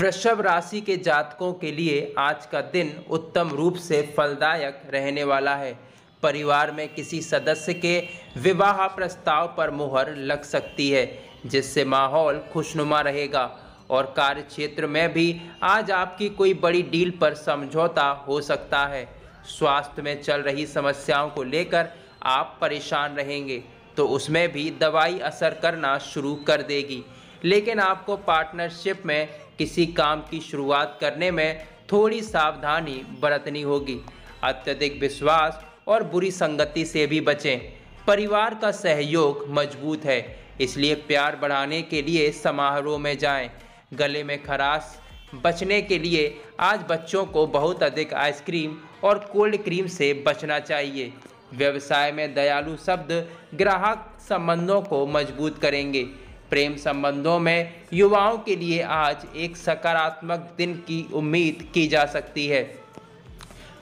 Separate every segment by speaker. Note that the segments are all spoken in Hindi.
Speaker 1: वृषभ राशि के जातकों के लिए आज का दिन उत्तम रूप से फलदायक रहने वाला है परिवार में किसी सदस्य के विवाह प्रस्ताव पर मुहर लग सकती है जिससे माहौल खुशनुमा रहेगा और कार्य क्षेत्र में भी आज आपकी कोई बड़ी डील पर समझौता हो सकता है स्वास्थ्य में चल रही समस्याओं को लेकर आप परेशान रहेंगे तो उसमें भी दवाई असर करना शुरू कर देगी लेकिन आपको पार्टनरशिप में किसी काम की शुरुआत करने में थोड़ी सावधानी बरतनी होगी अत्यधिक विश्वास और बुरी संगति से भी बचें परिवार का सहयोग मजबूत है इसलिए प्यार बढ़ाने के लिए समारोह में जाएं। गले में खराश बचने के लिए आज बच्चों को बहुत अधिक आइसक्रीम और कोल्ड क्रीम से बचना चाहिए व्यवसाय में दयालु शब्द ग्राहक संबंधों को मजबूत करेंगे प्रेम संबंधों में युवाओं के लिए आज एक सकारात्मक दिन की उम्मीद की जा सकती है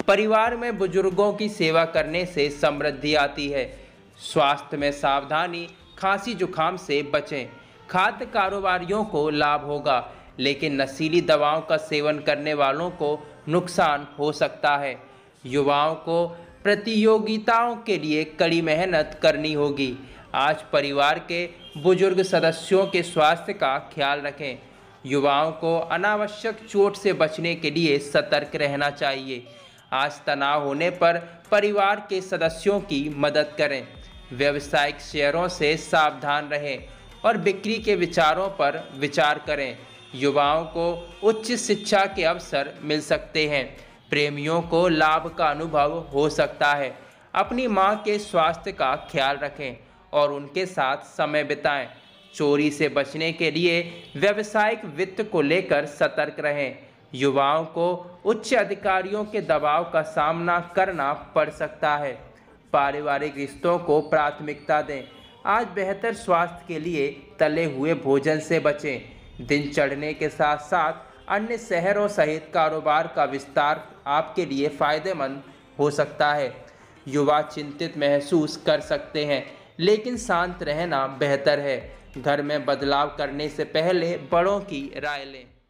Speaker 1: परिवार में बुजुर्गों की सेवा करने से समृद्धि आती है स्वास्थ्य में सावधानी खांसी जुखाम से बचें खाद्य कारोबारियों को लाभ होगा लेकिन नशीली दवाओं का सेवन करने वालों को नुकसान हो सकता है युवाओं को प्रतियोगिताओं के लिए कड़ी मेहनत करनी होगी आज परिवार के बुजुर्ग सदस्यों के स्वास्थ्य का ख्याल रखें युवाओं को अनावश्यक चोट से बचने के लिए सतर्क रहना चाहिए आज तनाव होने पर परिवार के सदस्यों की मदद करें व्यवसायिक शेयरों से सावधान रहें और बिक्री के विचारों पर विचार करें युवाओं को उच्च शिक्षा के अवसर मिल सकते हैं प्रेमियों को लाभ का अनुभव हो सकता है अपनी माँ के स्वास्थ्य का ख्याल रखें और उनके साथ समय बिताएं चोरी से बचने के लिए व्यावसायिक वित्त को लेकर सतर्क रहें युवाओं को उच्च अधिकारियों के दबाव का सामना करना पड़ सकता है पारिवारिक रिश्तों को प्राथमिकता दें आज बेहतर स्वास्थ्य के लिए तले हुए भोजन से बचें दिन चढ़ने के साथ साथ अन्य शहरों सहित कारोबार का विस्तार आपके लिए फ़ायदेमंद हो सकता है युवा चिंतित महसूस कर सकते हैं लेकिन शांत रहना बेहतर है घर में बदलाव करने से पहले बड़ों की राय लें